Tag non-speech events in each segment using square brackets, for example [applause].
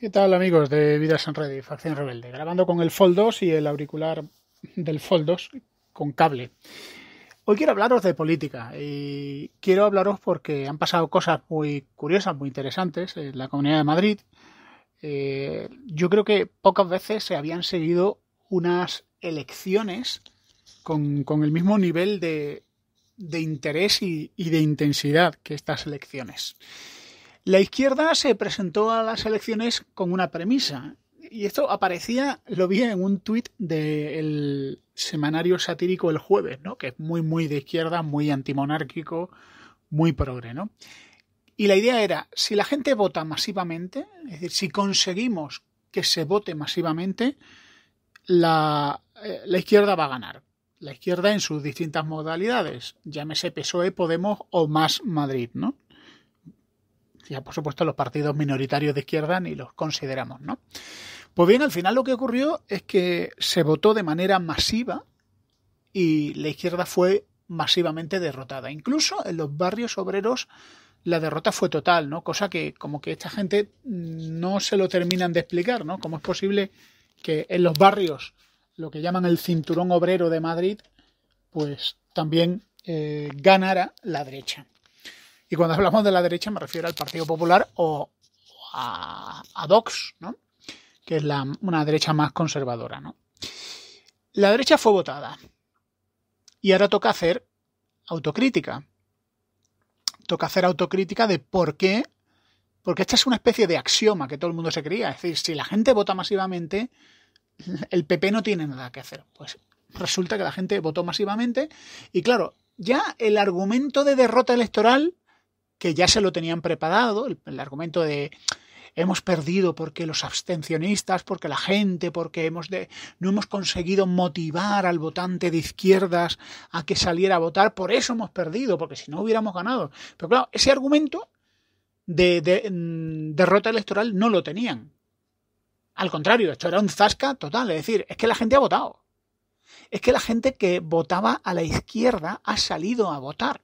¿Qué tal amigos de Vidas en Red y Facción Rebelde? Grabando con el Fold 2 y el auricular del Fold 2 con cable. Hoy quiero hablaros de política y quiero hablaros porque han pasado cosas muy curiosas, muy interesantes en la Comunidad de Madrid. Eh, yo creo que pocas veces se habían seguido unas elecciones con, el mismo nivel de, interés y, y de intensidad que estas elecciones. La izquierda se presentó a las elecciones con una premisa, y esto aparecía, lo vi en un tuit del semanario satírico El Jueves, ¿no? que es muy, muy de izquierda, muy antimonárquico, muy progre. ¿no? Y la idea era, si la gente vota masivamente, es decir, si conseguimos que se vote masivamente, la, eh, la izquierda va a ganar. La izquierda en sus distintas modalidades, llámese PSOE, Podemos o más Madrid, ¿no? ya por supuesto los partidos minoritarios de izquierda ni los consideramos, ¿no? Pues bien, al final lo que ocurrió es que se votó de manera masiva y la izquierda fue masivamente derrotada. Incluso en los barrios obreros la derrota fue total, ¿no? Cosa que como que esta gente no se lo terminan de explicar, ¿no? ¿Cómo es posible que en los barrios, lo que llaman el cinturón obrero de Madrid, pues también eh, ganara la derecha? Y cuando hablamos de la derecha me refiero al Partido Popular o a, DOCS, ¿no? que es una derecha más conservadora. La derecha fue votada y ahora toca hacer autocrítica. Toca hacer autocrítica de por qué, porque esta es una especie de axioma que todo el mundo se creía. Es decir, si la gente vota masivamente, el PP no tiene nada que hacer. Pues resulta que la gente votó masivamente y claro, ya el argumento de derrota electoral que ya se lo tenían preparado, el, argumento de hemos perdido porque los abstencionistas, porque la gente, porque hemos no hemos conseguido motivar al votante de izquierdas a que saliera a votar, por eso hemos perdido, porque si no hubiéramos ganado. Pero claro, ese argumento de, de mm, derrota electoral no lo tenían. Al contrario, esto era un zasca total, es decir, es que la gente ha votado. Es que la gente que votaba a la izquierda ha salido a votar.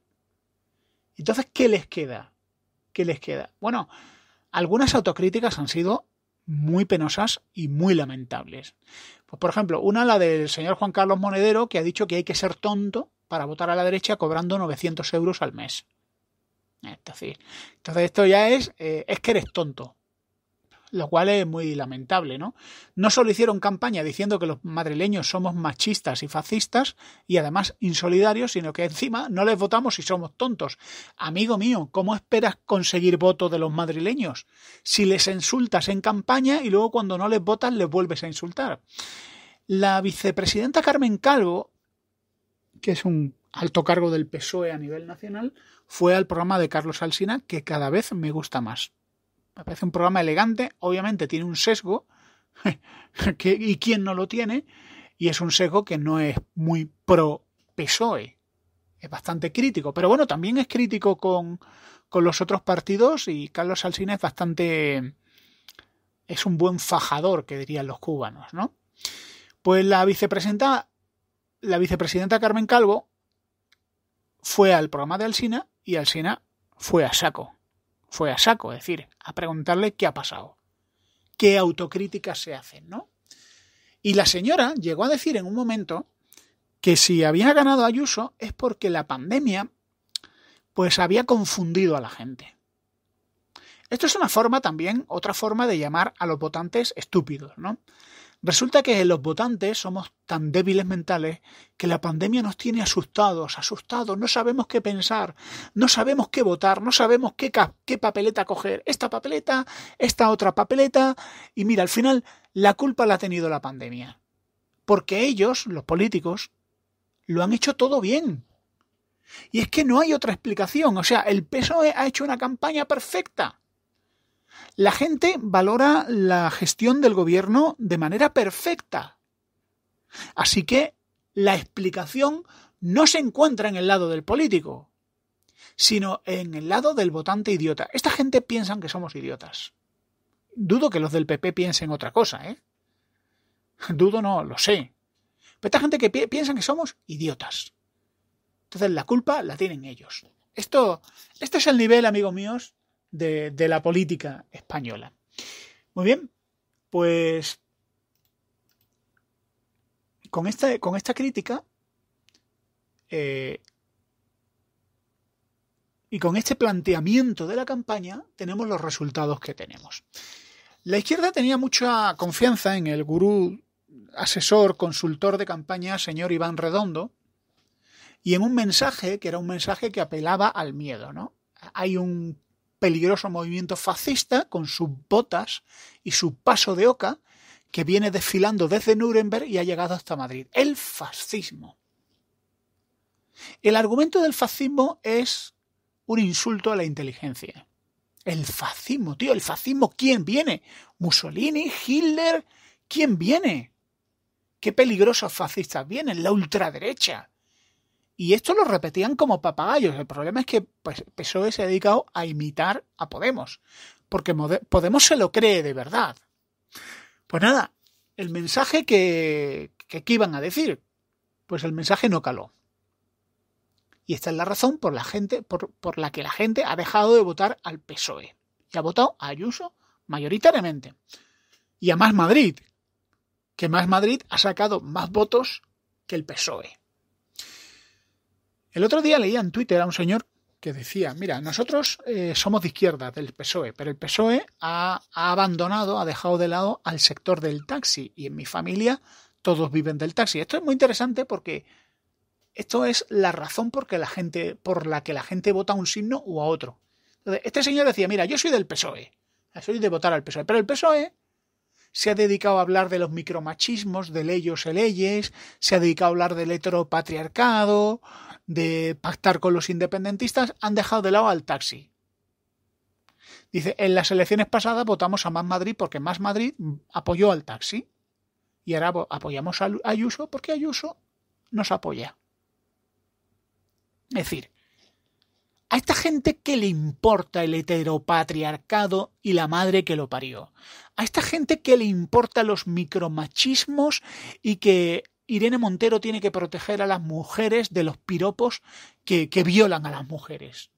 Entonces, ¿qué les queda? ¿Qué les queda? Bueno, algunas autocríticas han sido muy penosas y muy lamentables. Pues, por ejemplo, una la del señor Juan Carlos Monedero, que ha dicho que hay que ser tonto para votar a la derecha cobrando 900 euros al mes. Es entonces esto ya es, eh, es que eres tonto lo cual es muy lamentable, ¿no? No solo hicieron campaña diciendo que los madrileños somos machistas y fascistas y además insolidarios, sino que encima no les votamos y somos tontos. Amigo mío, ¿cómo esperas conseguir voto de los madrileños? Si les insultas en campaña y luego cuando no les votas les vuelves a insultar. La vicepresidenta Carmen Calvo, que es un alto cargo del PSOE a nivel nacional, fue al programa de Carlos Alsina, que cada vez me gusta más. Me parece un programa elegante, obviamente tiene un sesgo, [laughs] ¿y quién no lo tiene? Y es un sesgo que no es muy pro PSOE, es bastante crítico, pero bueno, también es crítico con, con los otros partidos y Carlos Alsina es bastante... es un buen fajador, que dirían los cubanos, ¿no? Pues la vicepresidenta, la vicepresidenta Carmen Calvo fue al programa de Alsina y Alsina fue a saco fue a saco, es decir, a preguntarle qué ha pasado, qué autocríticas se hacen, ¿no? Y la señora llegó a decir en un momento que si había ganado Ayuso es porque la pandemia pues había confundido a la gente. Esto es una forma también, otra forma de llamar a los votantes estúpidos, ¿no? Resulta que los votantes somos tan débiles mentales que la pandemia nos tiene asustados, asustados, no sabemos qué pensar, no sabemos qué votar, no sabemos qué, papeleta coger, esta papeleta, esta otra papeleta, y mira, al final la culpa la ha tenido la pandemia. Porque ellos, los políticos, lo han hecho todo bien. Y es que no hay otra explicación. O sea, el PSOE ha hecho una campaña perfecta. La gente valora la gestión del gobierno de manera perfecta. Así que la explicación no se encuentra en el lado del político, sino en el lado del votante idiota. Esta gente piensa que somos idiotas. Dudo que los del PP piensen otra cosa, ¿eh? Dudo no, lo sé. Pero esta gente que piensa que somos idiotas. Entonces la culpa la tienen ellos. Esto, este es el nivel, amigos míos, de, la política española. Muy bien, pues con esta, con esta crítica eh, y con este planteamiento de la campaña tenemos los resultados que tenemos. La izquierda tenía mucha confianza en el gurú, asesor, consultor de campaña, señor Iván Redondo, y en un mensaje que era un mensaje que apelaba al miedo, ¿no? Hay un peligroso movimiento fascista con sus botas y su paso de oca que viene desfilando desde Nuremberg y ha llegado hasta Madrid. El fascismo. El argumento del fascismo es un insulto a la inteligencia. El fascismo, tío, el fascismo, ¿quién viene? Mussolini, Hitler, ¿quién viene? Qué peligrosos fascistas vienen, la ultraderecha. Y esto lo repetían como papagayos. El problema es que PSOE pues, se ha dedicado a imitar a Podemos, porque Podemos se lo cree de verdad. Pues nada, el mensaje que, que, iban a decir, pues el mensaje no caló. Y esta es la razón por la, gente, por, por la que la gente ha dejado de votar al PSOE y ha votado a Ayuso mayoritariamente. Y a Más Madrid, que Más Madrid ha sacado más votos que el PSOE. El otro día leía en Twitter a un señor que decía, mira, nosotros eh, somos de izquierda del PSOE, pero el PSOE ha, abandonado, ha dejado de lado al sector del taxi y en mi familia todos viven del taxi. Esto es muy interesante porque esto es la razón por, la gente, por la que la gente vota a un signo u a otro. Entonces, este señor decía, mira, yo soy del PSOE, soy de votar al PSOE, pero el PSOE se ha dedicado a hablar de los micromachismos, de leyos y leyes, se ha dedicado a hablar del heteropatriarcado, de pactar con los independentistas han dejado de lado al taxi. Dice, en las elecciones pasadas votamos a Más Madrid porque Más Madrid apoyó al taxi. Y ahora apoyamos a Ayuso porque Ayuso nos apoya. Es decir, a esta gente que le importa el heteropatriarcado y la madre que lo parió. A esta gente que le importa los micromachismos y que Irene Montero tiene que proteger a las mujeres de los piropos que, violan a las mujeres.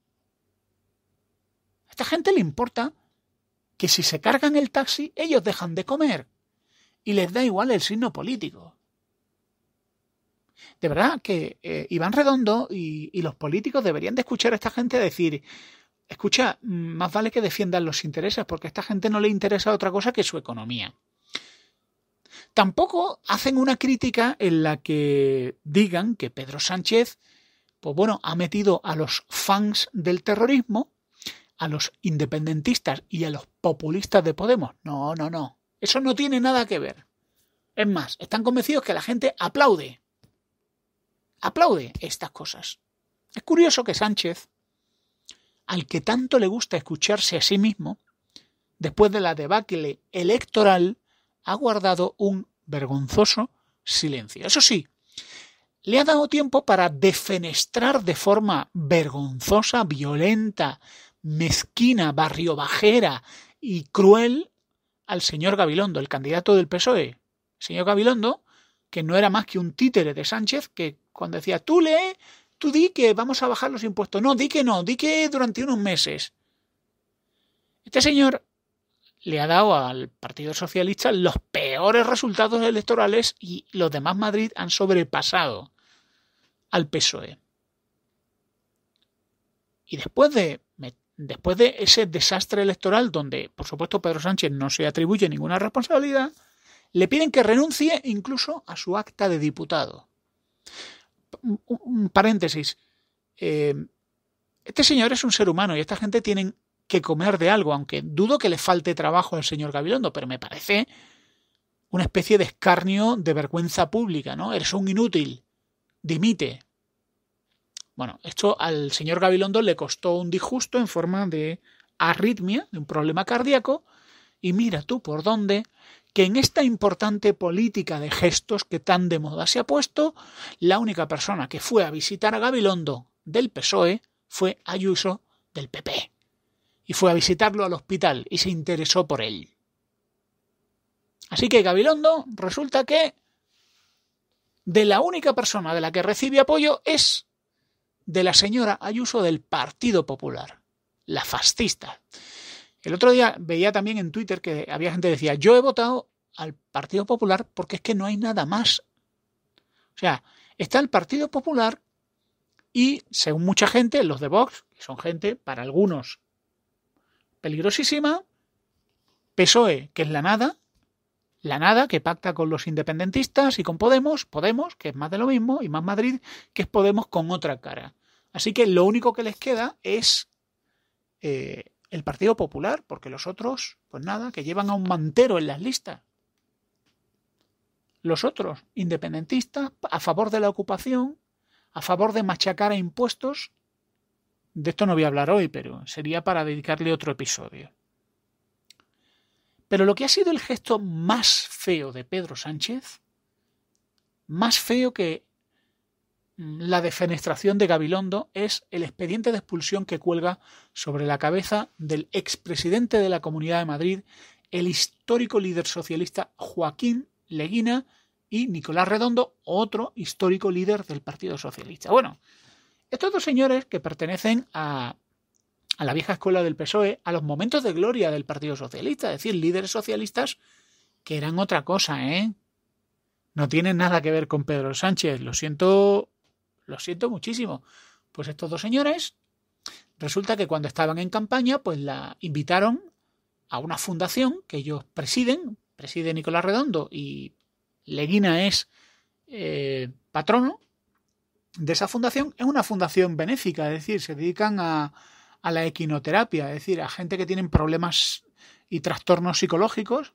A esta gente le importa que si se cargan el taxi, ellos dejan de comer. Y les da igual el signo político. De verdad que eh, Iván Redondo y, y, los políticos deberían de escuchar a esta gente decir, escucha, más vale que defiendan los intereses, porque a esta gente no le interesa otra cosa que su economía. Tampoco hacen una crítica en la que digan que Pedro Sánchez, pues bueno, ha metido a los fans del terrorismo, a los independentistas y a los populistas de Podemos. No, no, no. Eso no tiene nada que ver. Es más, están convencidos que la gente aplaude. Aplaude estas cosas. Es curioso que Sánchez, al que tanto le gusta escucharse a sí mismo, después de la debacle electoral, ha guardado un vergonzoso silencio. Eso sí, le ha dado tiempo para defenestrar de forma vergonzosa, violenta, mezquina, barriobajera y cruel al señor Gabilondo, el candidato del PSOE. señor Gabilondo, que no era más que un títere de Sánchez, que cuando decía tú lee, tú di que vamos a bajar los impuestos. No, di que no, di que durante unos meses. Este señor le ha dado al Partido Socialista los peores resultados electorales y los demás Madrid han sobrepasado al PSOE. Y después de, después de ese desastre electoral donde, por supuesto, Pedro Sánchez no se atribuye ninguna responsabilidad, le piden que renuncie incluso a su acta de diputado. Un, paréntesis. Eh, este señor es un ser humano y esta gente tiene que comer de algo, aunque dudo que le falte trabajo al señor Gabilondo, pero me parece una especie de escarnio de vergüenza pública, ¿no? Eres un inútil, dimite. Bueno, esto al señor Gabilondo le costó un disgusto en forma de arritmia, de un problema cardíaco, y mira tú por dónde, que en esta importante política de gestos que tan de moda se ha puesto, la única persona que fue a visitar a Gabilondo del PSOE fue Ayuso del PP y fue a visitarlo al hospital y se interesó por él. Así que Gabilondo resulta que de la única persona de la que recibe apoyo es de la señora Ayuso del Partido Popular, la fascista. El otro día veía también en Twitter que había gente que decía, yo he votado al Partido Popular porque es que no hay nada más. O sea, está el Partido Popular y, según mucha gente, los de Vox, que son gente, para algunos, peligrosísima, PSOE, que es la nada, la nada que pacta con los independentistas y con Podemos, Podemos, que es más de lo mismo, y más Madrid, que es Podemos con otra cara. Así que lo único que les queda es eh, el Partido Popular, porque los otros, pues nada, que llevan a un mantero en las listas. Los otros, independentistas, a favor de la ocupación, a favor de machacar a impuestos de esto no voy a hablar hoy, pero sería para dedicarle otro episodio. Pero lo que ha sido el gesto más feo de Pedro Sánchez, más feo que mm, la defenestración de Gabilondo, es el expediente de expulsión que cuelga sobre la cabeza del expresidente de la Comunidad de Madrid, el histórico líder socialista Joaquín Leguina y Nicolás Redondo, otro histórico líder del Partido Socialista. Bueno, estos dos señores que pertenecen a, la vieja escuela del PSOE, a los momentos de gloria del Partido Socialista, es decir, líderes socialistas que eran otra cosa, ¿eh? No tienen nada que ver con Pedro Sánchez, lo siento, lo siento muchísimo. Pues estos dos señores, resulta que cuando estaban en campaña, pues la invitaron a una fundación que ellos presiden, preside Nicolás Redondo y Leguina es eh, patrono, de esa fundación es una fundación benéfica, es decir, se dedican a, la equinoterapia, es decir, a gente que tienen problemas y trastornos psicológicos,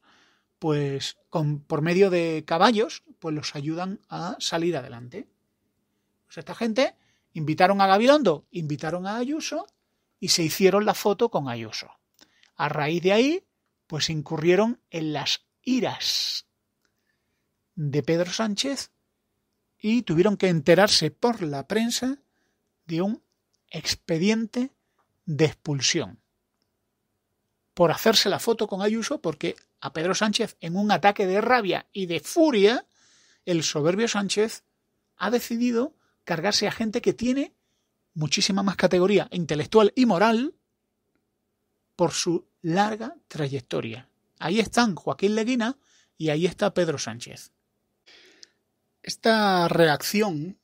pues con, por medio de caballos, pues los ayudan a salir adelante. Pues esta gente invitaron a Gabilondo, invitaron a Ayuso y se hicieron la foto con Ayuso. A raíz de ahí, pues incurrieron en las iras de Pedro Sánchez y tuvieron que enterarse por la prensa de un expediente de expulsión por hacerse la foto con Ayuso porque a Pedro Sánchez en un ataque de rabia y de furia el soberbio Sánchez ha decidido cargarse a gente que tiene muchísima más categoría intelectual y moral por su larga trayectoria. Ahí están Joaquín Leguina y ahí está Pedro Sánchez. Esta reacción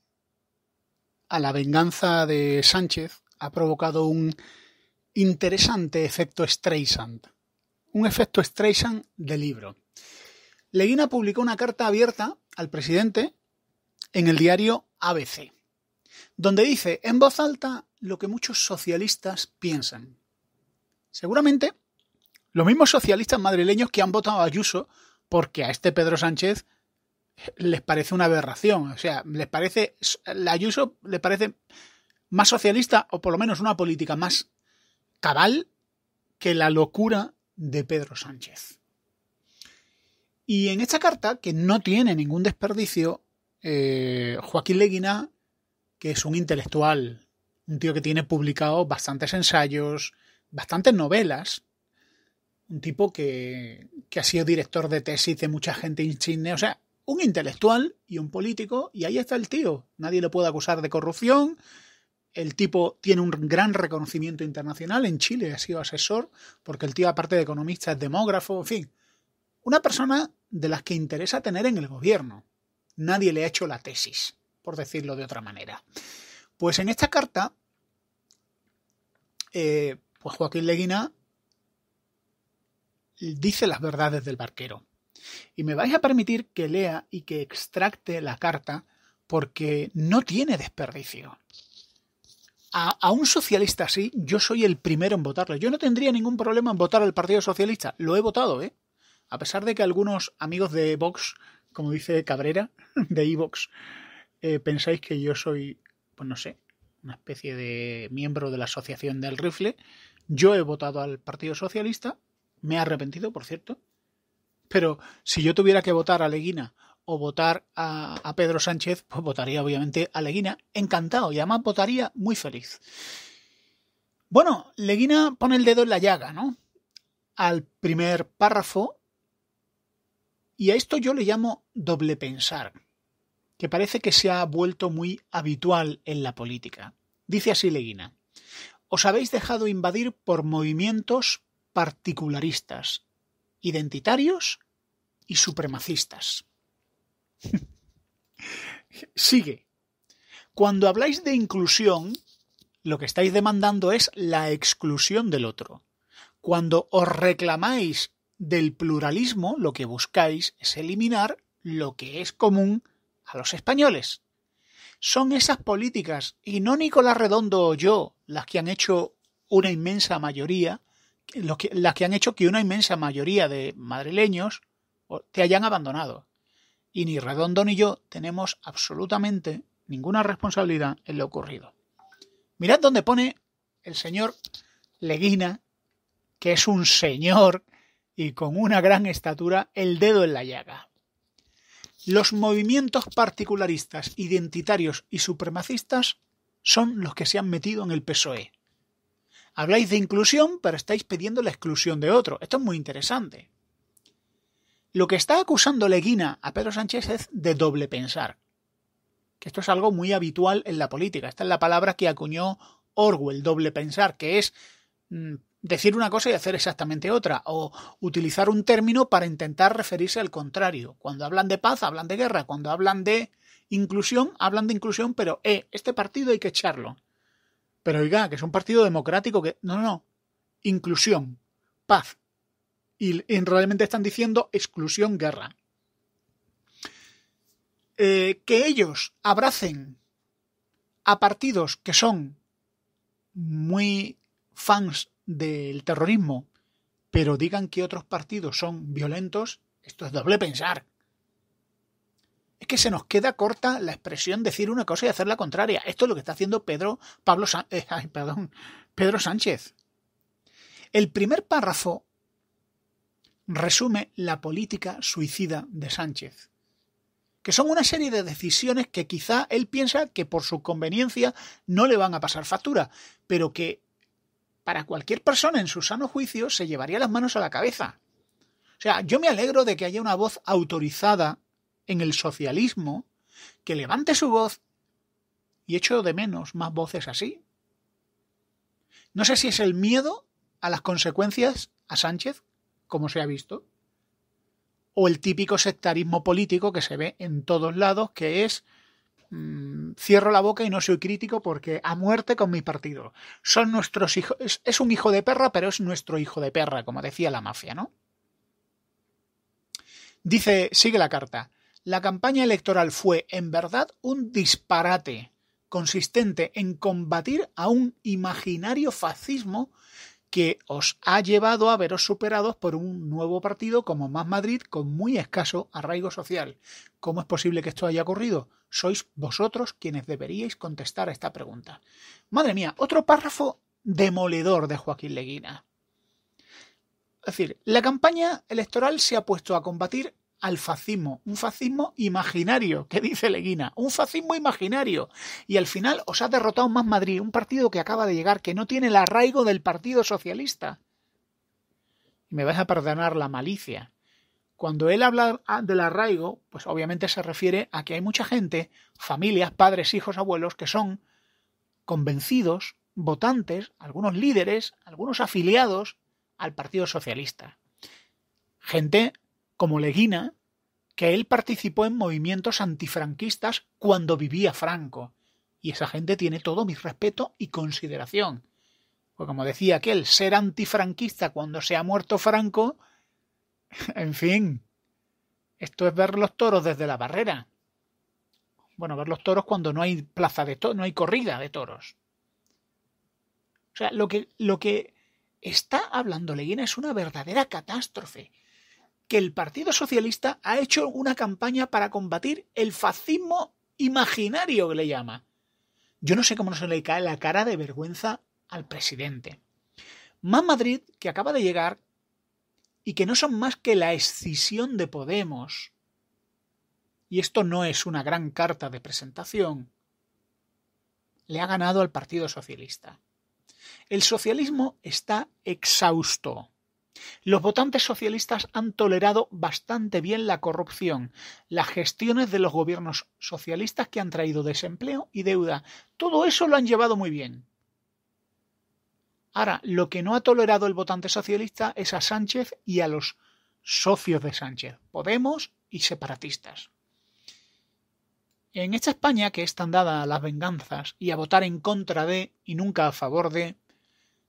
a la venganza de Sánchez ha provocado un interesante efecto Streisand, un efecto Streisand de libro. Leguina publicó una carta abierta al presidente en el diario ABC, donde dice en voz alta lo que muchos socialistas piensan. Seguramente los mismos socialistas madrileños que han votado a Ayuso porque a este Pedro Sánchez les parece una aberración. O sea, les parece. La Ayuso les parece más socialista o por lo menos una política más cabal que la locura de Pedro Sánchez. Y en esta carta, que no tiene ningún desperdicio, eh, Joaquín Leguina, que es un intelectual, un tío que tiene publicado bastantes ensayos, bastantes novelas, un tipo que, que ha sido director de tesis de mucha gente en o sea, un intelectual y un político, y ahí está el tío. Nadie le puede acusar de corrupción. El tipo tiene un gran reconocimiento internacional. En Chile ha sido asesor, porque el tío, aparte de economista, es demógrafo, en fin. Una persona de las que interesa tener en el gobierno. Nadie le ha hecho la tesis, por decirlo de otra manera. Pues en esta carta, eh, pues Joaquín Leguina dice las verdades del barquero. Y me vais a permitir que lea y que extracte la carta porque no tiene desperdicio. A, un socialista así, yo soy el primero en votarlo. Yo no tendría ningún problema en votar al Partido Socialista. Lo he votado, ¿eh? A pesar de que algunos amigos de Vox, como dice Cabrera, [laughs] de Evox, eh, pensáis que yo soy, pues no sé, una especie de miembro de la Asociación del Rifle. Yo he votado al Partido Socialista. Me he arrepentido, por cierto. Pero si yo tuviera que votar a Leguina o votar a, Pedro Sánchez, pues votaría obviamente a Leguina encantado y además votaría muy feliz. Bueno, Leguina pone el dedo en la llaga, ¿no? Al primer párrafo y a esto yo le llamo doble pensar, que parece que se ha vuelto muy habitual en la política. Dice así Leguina, os habéis dejado invadir por movimientos particularistas, identitarios y supremacistas. [laughs] Sigue. Cuando habláis de inclusión, lo que estáis demandando es la exclusión del otro. Cuando os reclamáis del pluralismo, lo que buscáis es eliminar lo que es común a los españoles. Son esas políticas, y no Nicolás Redondo o yo, las que han hecho una inmensa mayoría, las que han hecho que una inmensa mayoría de madrileños te hayan abandonado. Y ni Redondo ni yo tenemos absolutamente ninguna responsabilidad en lo ocurrido. Mirad dónde pone el señor Leguina, que es un señor y con una gran estatura, el dedo en la llaga. Los movimientos particularistas, identitarios y supremacistas son los que se han metido en el PSOE. Habláis de inclusión, pero estáis pidiendo la exclusión de otro. Esto es muy interesante. Lo que está acusando Leguina a Pedro Sánchez es de doble pensar. Que esto es algo muy habitual en la política. Esta es la palabra que acuñó Orwell, doble pensar, que es mm, decir una cosa y hacer exactamente otra, o utilizar un término para intentar referirse al contrario. Cuando hablan de paz, hablan de guerra. Cuando hablan de inclusión, hablan de inclusión, pero eh, este partido hay que echarlo. Pero oiga, que es un partido democrático que. No, no, no. Inclusión, paz. Y, realmente están diciendo exclusión, guerra. Eh, que ellos abracen a partidos que son muy fans del terrorismo, pero digan que otros partidos son violentos, esto es doble pensar. Es que se nos queda corta la expresión decir una cosa y hacer la contraria. Esto es lo que está haciendo Pedro, Pablo eh, perdón, Pedro Sánchez. El primer párrafo resume la política suicida de Sánchez, que son una serie de decisiones que quizá él piensa que por su conveniencia no le van a pasar factura, pero que para cualquier persona en su sano juicio se llevaría las manos a la cabeza. O sea, yo me alegro de que haya una voz autorizada en el socialismo que levante su voz y echo de menos más voces así. No sé si es el miedo a las consecuencias a Sánchez, como se ha visto, o el típico sectarismo político que se ve en todos lados, que es mm, cierro la boca y no soy crítico porque a muerte con mi partido. Son nuestros hijos, es, es un hijo de perra, pero es nuestro hijo de perra, como decía la mafia, ¿no? Dice, sigue la carta. La campaña electoral fue, en verdad, un disparate, consistente en combatir a un imaginario fascismo que os ha llevado a veros superados por un nuevo partido como Más Madrid con muy escaso arraigo social. ¿Cómo es posible que esto haya ocurrido? Sois vosotros quienes deberíais contestar a esta pregunta. Madre mía, otro párrafo demoledor de Joaquín Leguina. Es decir, la campaña electoral se ha puesto a combatir al fascismo, un fascismo imaginario, que dice Leguina, un fascismo imaginario. Y al final os ha derrotado Más Madrid, un partido que acaba de llegar, que no tiene el arraigo del Partido Socialista. Y Me vais a perdonar la malicia. Cuando él habla del arraigo, pues obviamente se refiere a que hay mucha gente, familias, padres, hijos, abuelos, que son convencidos, votantes, algunos líderes, algunos afiliados al Partido Socialista. Gente como Leguina, que él participó en movimientos antifranquistas cuando vivía Franco. Y esa gente tiene todo mi respeto y consideración. Pues como decía aquel, ser antifranquista cuando se ha muerto Franco, [laughs] en fin, esto es ver los toros desde la barrera. Bueno, ver los toros cuando no hay plaza de toros, no hay corrida de toros. O sea, lo que, lo que está hablando Leguina es una verdadera catástrofe que el Partido Socialista ha hecho una campaña para combatir el fascismo imaginario que le llama. Yo no sé cómo no se le cae la cara de vergüenza al presidente. Más Madrid, que acaba de llegar, y que no son más que la escisión de Podemos. Y esto no es una gran carta de presentación. Le ha ganado al Partido Socialista. El socialismo está exhausto. Los votantes socialistas han tolerado bastante bien la corrupción, las gestiones de los gobiernos socialistas que han traído desempleo y deuda. Todo eso lo han llevado muy bien. Ahora, lo que no ha tolerado el votante socialista es a Sánchez y a los socios de Sánchez, Podemos y separatistas. En esta España que es tan dada a las venganzas y a votar en contra de y nunca a favor de,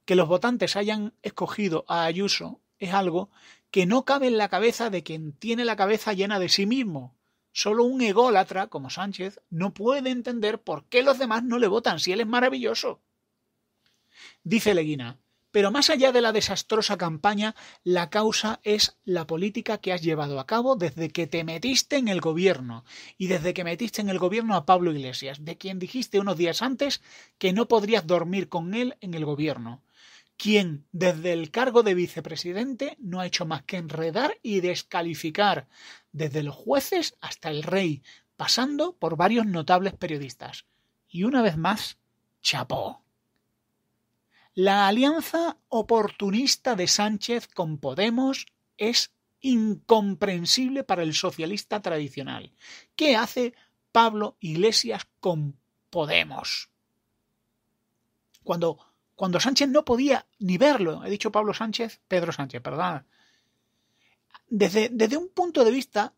que los votantes hayan escogido a Ayuso es algo que no cabe en la cabeza de quien tiene la cabeza llena de sí mismo. Solo un ególatra como Sánchez no puede entender por qué los demás no le votan si él es maravilloso. Dice Leguina, pero más allá de la desastrosa campaña, la causa es la política que has llevado a cabo desde que te metiste en el gobierno y desde que metiste en el gobierno a Pablo Iglesias, de quien dijiste unos días antes que no podrías dormir con él en el gobierno quien desde el cargo de vicepresidente no ha hecho más que enredar y descalificar desde los jueces hasta el rey, pasando por varios notables periodistas. Y una vez más, chapó. La alianza oportunista de Sánchez con Podemos es incomprensible para el socialista tradicional. ¿Qué hace Pablo Iglesias con Podemos? Cuando cuando Sánchez no podía ni verlo. He dicho Pablo Sánchez, Pedro Sánchez, perdón. Desde, desde un punto de vista,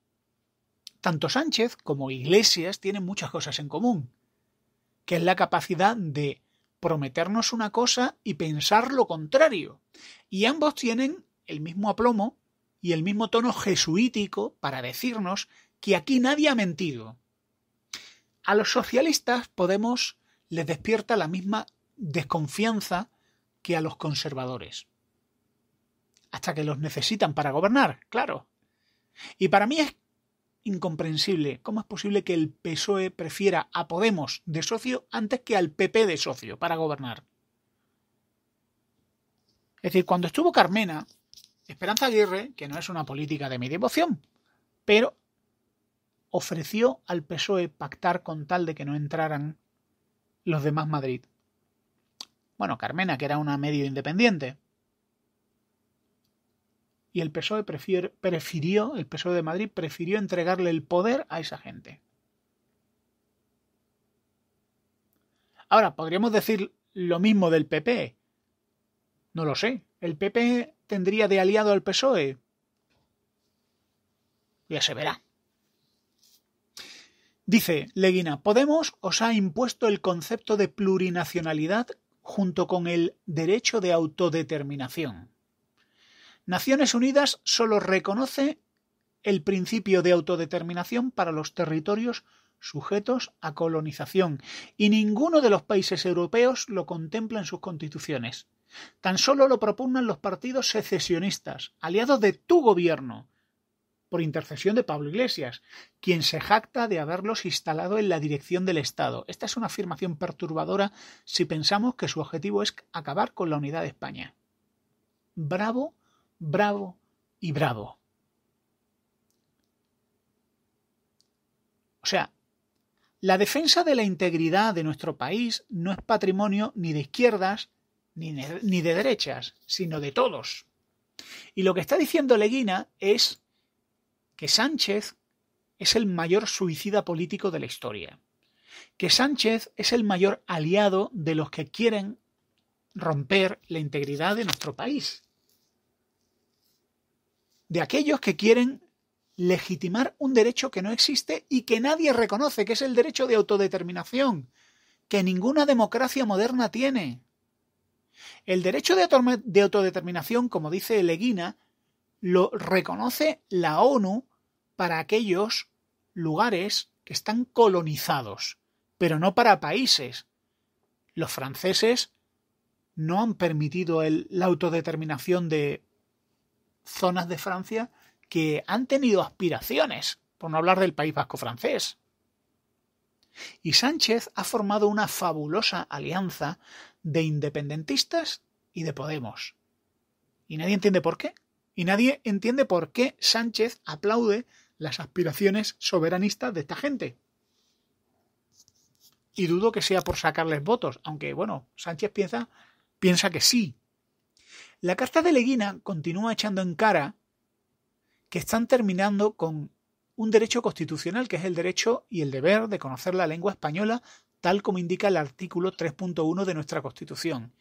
tanto Sánchez como Iglesias tienen muchas cosas en común, que es la capacidad de prometernos una cosa y pensar lo contrario. Y ambos tienen el mismo aplomo y el mismo tono jesuítico para decirnos que aquí nadie ha mentido. A los socialistas Podemos les despierta la misma desconfianza que a los conservadores. Hasta que los necesitan para gobernar, claro. Y para mí es incomprensible cómo es posible que el PSOE prefiera a Podemos de socio antes que al PP de socio para gobernar. Es decir, cuando estuvo Carmena, Esperanza Aguirre, que no es una política de mi devoción, pero ofreció al PSOE pactar con tal de que no entraran los demás Madrid. Bueno, Carmena, que era una medio independiente. Y el PSOE prefirió, el PSOE de Madrid prefirió entregarle el poder a esa gente. Ahora, podríamos decir lo mismo del PP. No lo sé. ¿El PP tendría de aliado al PSOE? Ya se verá. Dice Leguina, Podemos os ha impuesto el concepto de plurinacionalidad junto con el derecho de autodeterminación. Naciones Unidas solo reconoce el principio de autodeterminación para los territorios sujetos a colonización, y ninguno de los países europeos lo contempla en sus constituciones. Tan solo lo propugnan los partidos secesionistas, aliados de tu gobierno, por intercesión de Pablo Iglesias, quien se jacta de haberlos instalado en la dirección del Estado. Esta es una afirmación perturbadora si pensamos que su objetivo es acabar con la unidad de España. Bravo, bravo y bravo. O sea, la defensa de la integridad de nuestro país no es patrimonio ni de izquierdas ni de derechas, sino de todos. Y lo que está diciendo Leguina es que Sánchez es el mayor suicida político de la historia, que Sánchez es el mayor aliado de los que quieren romper la integridad de nuestro país, de aquellos que quieren legitimar un derecho que no existe y que nadie reconoce, que es el derecho de autodeterminación, que ninguna democracia moderna tiene. El derecho de autodeterminación, como dice Leguina, lo reconoce la ONU para aquellos lugares que están colonizados, pero no para países. Los franceses no han permitido la autodeterminación de zonas de Francia que han tenido aspiraciones, por no hablar del País Vasco francés. Y Sánchez ha formado una fabulosa alianza de independentistas y de Podemos. Y nadie entiende por qué. Y nadie entiende por qué Sánchez aplaude las aspiraciones soberanistas de esta gente. Y dudo que sea por sacarles votos, aunque bueno, Sánchez piensa, piensa que sí. La carta de Leguina continúa echando en cara que están terminando con un derecho constitucional que es el derecho y el deber de conocer la lengua española tal como indica el artículo 3.1 de nuestra Constitución,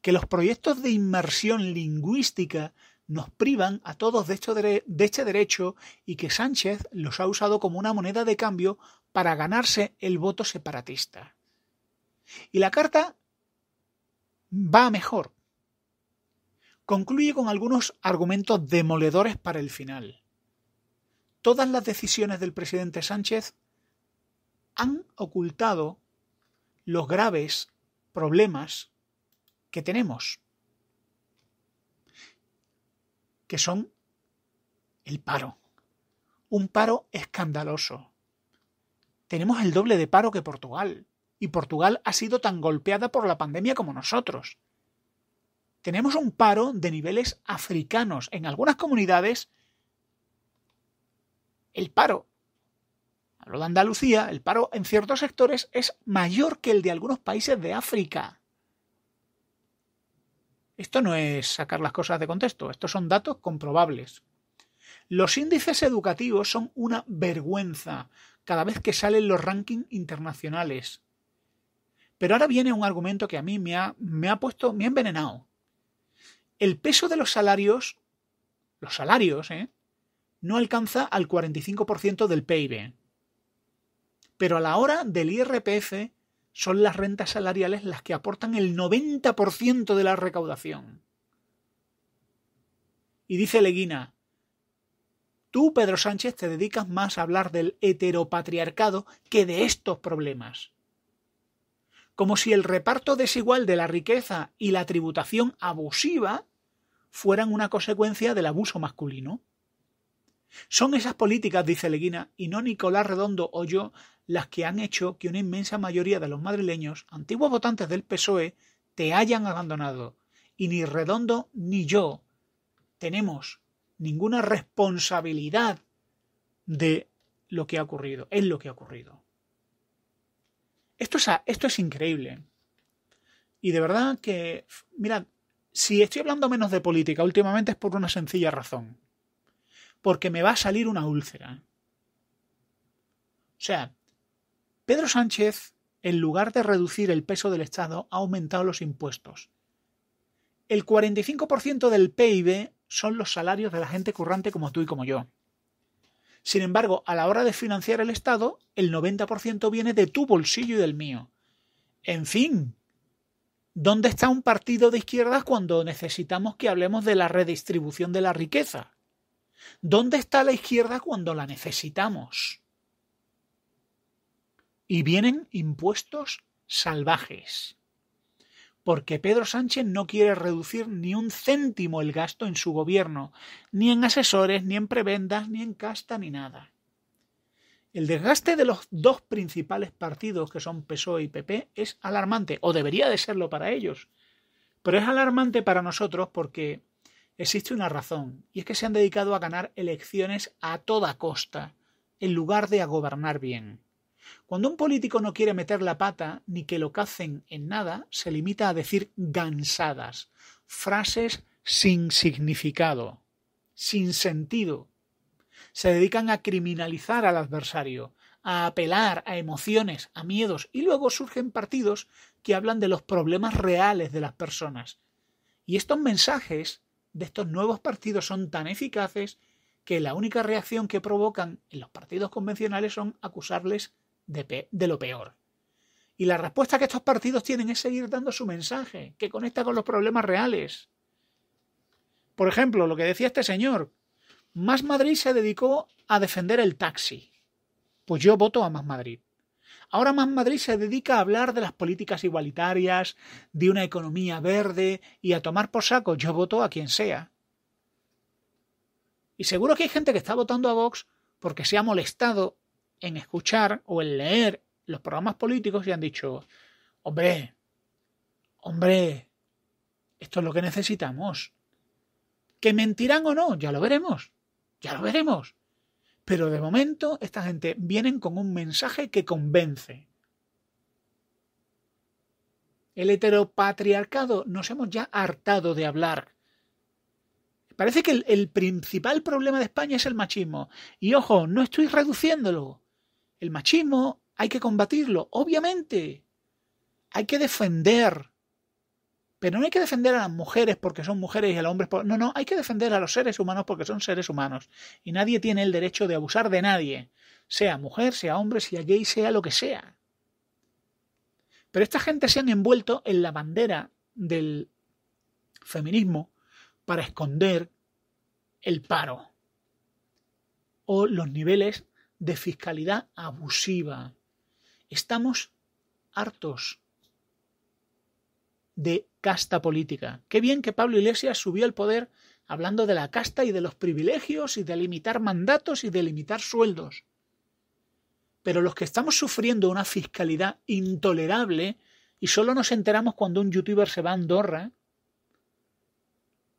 que los proyectos de inmersión lingüística nos privan a todos de este derecho y que Sánchez los ha usado como una moneda de cambio para ganarse el voto separatista. Y la carta va mejor. Concluye con algunos argumentos demoledores para el final. Todas las decisiones del presidente Sánchez han ocultado los graves problemas que tenemos que son el paro. Un paro escandaloso. Tenemos el doble de paro que Portugal, y Portugal ha sido tan golpeada por la pandemia como nosotros. Tenemos un paro de niveles africanos. En algunas comunidades, el paro, hablo de Andalucía, el paro en ciertos sectores es mayor que el de algunos países de África. Esto no es sacar las cosas de contexto, estos son datos comprobables. Los índices educativos son una vergüenza cada vez que salen los rankings internacionales. Pero ahora viene un argumento que a mí me ha, me ha puesto, me ha envenenado. El peso de los salarios, los salarios, ¿eh? no alcanza al 45% del PIB. Pero a la hora del IRPF son las rentas salariales las que aportan el 90% de la recaudación. Y dice Leguina, tú, Pedro Sánchez, te dedicas más a hablar del heteropatriarcado que de estos problemas. Como si el reparto desigual de la riqueza y la tributación abusiva fueran una consecuencia del abuso masculino. Son esas políticas, dice Leguina, y no Nicolás Redondo o yo, las que han hecho que una inmensa mayoría de los madrileños, antiguos votantes del PSOE, te hayan abandonado. Y ni Redondo ni yo tenemos ninguna responsabilidad de lo que ha ocurrido. Es lo que ha ocurrido. Esto es, esto es increíble. Y de verdad que, mirad, si estoy hablando menos de política últimamente es por una sencilla razón. Porque me va a salir una úlcera. O sea, Pedro Sánchez, en lugar de reducir el peso del Estado, ha aumentado los impuestos. El 45% del PIB son los salarios de la gente currante como tú y como yo. Sin embargo, a la hora de financiar el Estado, el 90% viene de tu bolsillo y del mío. En fin, ¿dónde está un partido de izquierdas cuando necesitamos que hablemos de la redistribución de la riqueza? ¿Dónde está la izquierda cuando la necesitamos? y vienen impuestos salvajes. Porque Pedro Sánchez no quiere reducir ni un céntimo el gasto en su gobierno, ni en asesores, ni en prebendas, ni en casta, ni nada. El desgaste de los dos principales partidos, que son PSOE y PP, es alarmante, o debería de serlo para ellos. Pero es alarmante para nosotros porque existe una razón, y es que se han dedicado a ganar elecciones a toda costa, en lugar de a gobernar bien. Cuando un político no quiere meter la pata ni que lo cacen en nada, se limita a decir gansadas, frases sin significado, sin sentido. Se dedican a criminalizar al adversario, a apelar a emociones, a miedos, y luego surgen partidos que hablan de los problemas reales de las personas. Y estos mensajes de estos nuevos partidos son tan eficaces que la única reacción que provocan en los partidos convencionales son acusarles de, lo peor. Y la respuesta que estos partidos tienen es seguir dando su mensaje, que conecta con los problemas reales. Por ejemplo, lo que decía este señor, Más Madrid se dedicó a defender el taxi. Pues yo voto a Más Madrid. Ahora Más Madrid se dedica a hablar de las políticas igualitarias, de una economía verde y a tomar por saco. Yo voto a quien sea. Y seguro que hay gente que está votando a Vox porque se ha molestado en escuchar o en leer los programas políticos y han dicho, hombre, hombre, esto es lo que necesitamos. Que mentirán o no, ya lo veremos, ya lo veremos. Pero de momento esta gente viene con un mensaje que convence. El heteropatriarcado nos hemos ya hartado de hablar. Parece que el, el principal problema de España es el machismo. Y ojo, no estoy reduciéndolo el machismo hay que combatirlo, obviamente. Hay que defender. Pero no hay que defender a las mujeres porque son mujeres y a los hombres No, no, hay que defender a los seres humanos porque son seres humanos. Y nadie tiene el derecho de abusar de nadie. Sea mujer, sea hombre, sea gay, sea lo que sea. Pero esta gente se han envuelto en la bandera del feminismo para esconder el paro o los niveles de fiscalidad abusiva. Estamos hartos de casta política. Qué bien que Pablo Iglesias subió al poder hablando de la casta y de los privilegios y de limitar mandatos y de limitar sueldos. Pero los que estamos sufriendo una fiscalidad intolerable y solo nos enteramos cuando un youtuber se va a Andorra,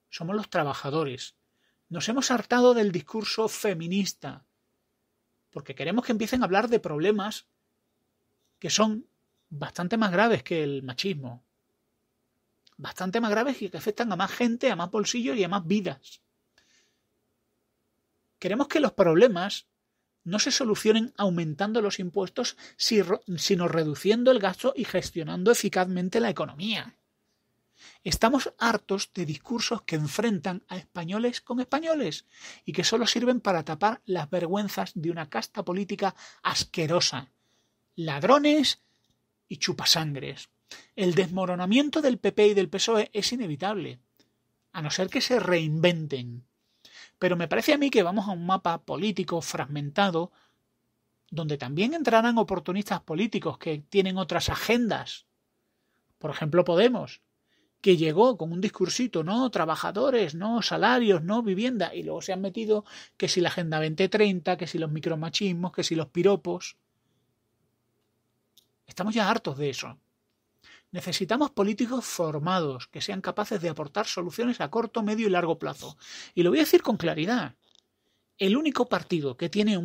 somos los trabajadores. Nos hemos hartado del discurso feminista, porque queremos que empiecen a hablar de problemas que son bastante más graves que el machismo, bastante más graves y que afectan a más gente, a más bolsillos y a más vidas. Queremos que los problemas no se solucionen aumentando los impuestos, sino reduciendo el gasto y gestionando eficazmente la economía. Estamos hartos de discursos que enfrentan a españoles con españoles y que solo sirven para tapar las vergüenzas de una casta política asquerosa. Ladrones y chupasangres. El desmoronamiento del PP y del PSOE es inevitable, a no ser que se reinventen. Pero me parece a mí que vamos a un mapa político fragmentado donde también entrarán oportunistas políticos que tienen otras agendas. Por ejemplo, Podemos, que llegó con un discursito, no, trabajadores, no, salarios, no, vivienda, y luego se han metido que si la Agenda 2030, que si los micromachismos, que si los piropos. Estamos ya hartos de eso. Necesitamos políticos formados que sean capaces de aportar soluciones a corto, medio y largo plazo. Y lo voy a decir con claridad. El único partido que tiene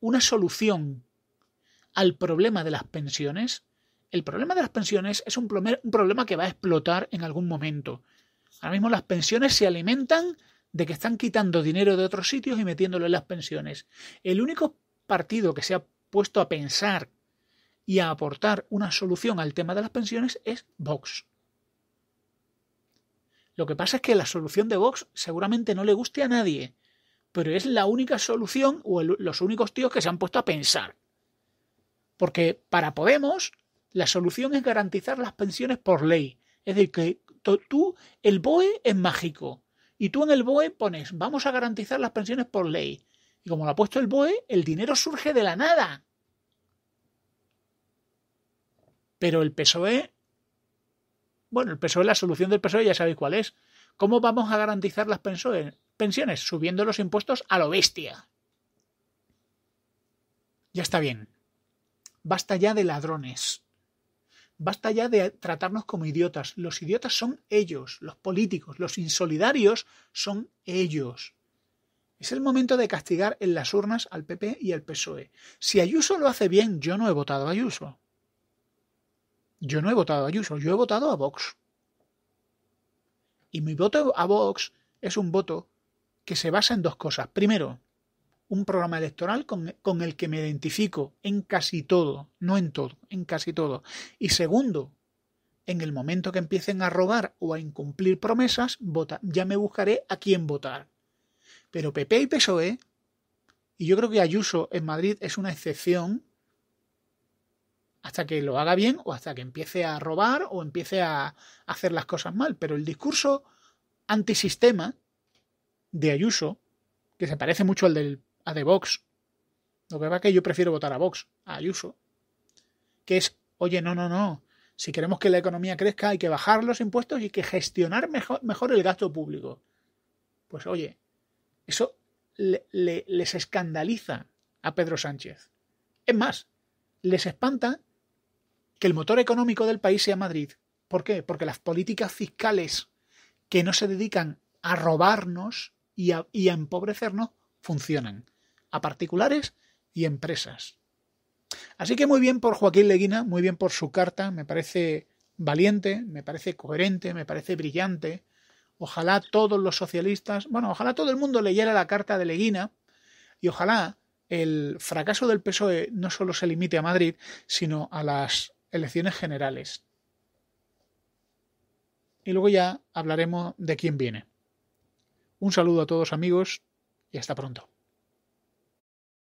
una solución al problema de las pensiones el problema de las pensiones es un, problema que va a explotar en algún momento. Ahora mismo las pensiones se alimentan de que están quitando dinero de otros sitios y metiéndolo en las pensiones. El único partido que se ha puesto a pensar y a aportar una solución al tema de las pensiones es Vox. Lo que pasa es que la solución de Vox seguramente no le guste a nadie, pero es la única solución o los únicos tíos que se han puesto a pensar. Porque para Podemos la solución es garantizar las pensiones por ley. Es decir, que tú, el BOE es mágico. Y tú en el BOE pones, vamos a garantizar las pensiones por ley. Y como lo ha puesto el BOE, el dinero surge de la nada. Pero el PSOE, bueno, el PSOE, la solución del PSOE ya sabéis cuál es. ¿Cómo vamos a garantizar las pensiones? Subiendo los impuestos a lo bestia. Ya está bien. Basta ya de ladrones. Basta ya de tratarnos como idiotas. Los idiotas son ellos, los políticos, los insolidarios son ellos. Es el momento de castigar en las urnas al PP y al PSOE. Si Ayuso lo hace bien, yo no he votado a Ayuso. Yo no he votado a Ayuso, yo he votado a Vox. Y mi voto a Vox es un voto que se basa en dos cosas. Primero, un programa electoral con, el que me identifico en casi todo, no en todo, en casi todo. Y segundo, en el momento que empiecen a robar o a incumplir promesas, vota, ya me buscaré a quién votar. Pero PP y PSOE, y yo creo que Ayuso en Madrid es una excepción, hasta que lo haga bien o hasta que empiece a robar o empiece a hacer las cosas mal. Pero el discurso antisistema de Ayuso, que se parece mucho al del a de Vox. Lo que va que yo prefiero votar a Vox, a Ayuso. Que es, oye, no, no, no. Si queremos que la economía crezca, hay que bajar los impuestos y hay que gestionar mejor, el gasto público. Pues oye, eso le, les escandaliza a Pedro Sánchez. Es más, les espanta que el motor económico del país sea Madrid. ¿Por qué? Porque las políticas fiscales que no se dedican a robarnos y a empobrecernos funcionan a particulares y empresas. Así que muy bien por Joaquín Leguina, muy bien por su carta, me parece valiente, me parece coherente, me parece brillante. Ojalá todos los socialistas, bueno, ojalá todo el mundo leyera la carta de Leguina y ojalá el fracaso del PSOE no solo se limite a Madrid, sino a las elecciones generales. Y luego ya hablaremos de quién viene. Un saludo a todos amigos y hasta pronto.